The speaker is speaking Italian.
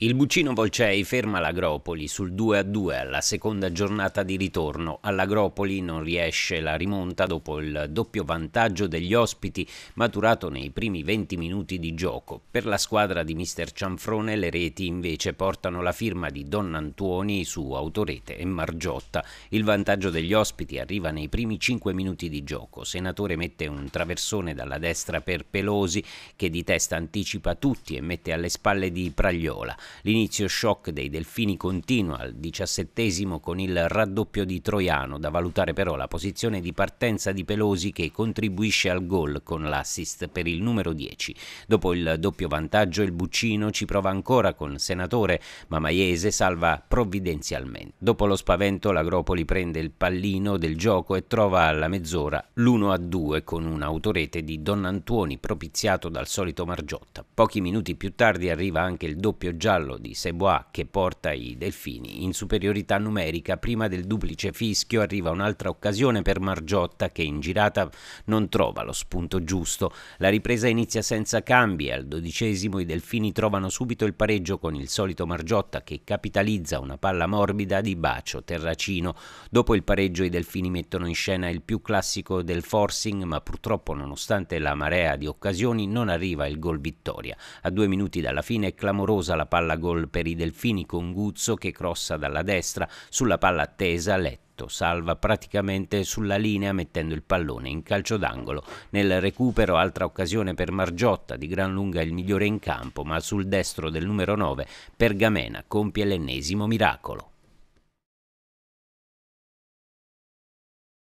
Il Buccino Volcei ferma l'Agropoli sul 2 a 2 alla seconda giornata di ritorno. All'Agropoli non riesce la rimonta dopo il doppio vantaggio degli ospiti maturato nei primi 20 minuti di gioco. Per la squadra di Mister Cianfrone le reti invece portano la firma di Don Antuoni su Autorete e Margiotta. Il vantaggio degli ospiti arriva nei primi 5 minuti di gioco. Senatore mette un traversone dalla destra per Pelosi che di testa anticipa tutti e mette alle spalle di Pragliola. L'inizio shock dei delfini continua al diciassettesimo con il raddoppio di Troiano, da valutare però la posizione di partenza di Pelosi che contribuisce al gol con l'assist per il numero 10. Dopo il doppio vantaggio il Buccino ci prova ancora con Senatore, ma Maiese salva provvidenzialmente. Dopo lo spavento l'Agropoli prende il pallino del gioco e trova alla mezz'ora l'1-2 con un'autorete di Don Antuoni propiziato dal solito Margiotta. Pochi minuti più tardi arriva anche il doppio giallo giallo di Sebois che porta i delfini in superiorità numerica. Prima del duplice fischio arriva un'altra occasione per Margiotta che in girata non trova lo spunto giusto. La ripresa inizia senza cambi. Al dodicesimo i delfini trovano subito il pareggio con il solito Margiotta che capitalizza una palla morbida di bacio Terracino. Dopo il pareggio i delfini mettono in scena il più classico del forcing, ma purtroppo nonostante la marea di occasioni non arriva il gol vittoria. A due minuti dalla fine è clamorosa la palla palla gol per i delfini con Guzzo che crossa dalla destra sulla palla attesa Letta salva praticamente sulla linea mettendo il pallone in calcio d'angolo. Nel recupero altra occasione per Margiotta, di gran lunga il migliore in campo, ma sul destro del numero 9 Pergamena compie l'ennesimo miracolo.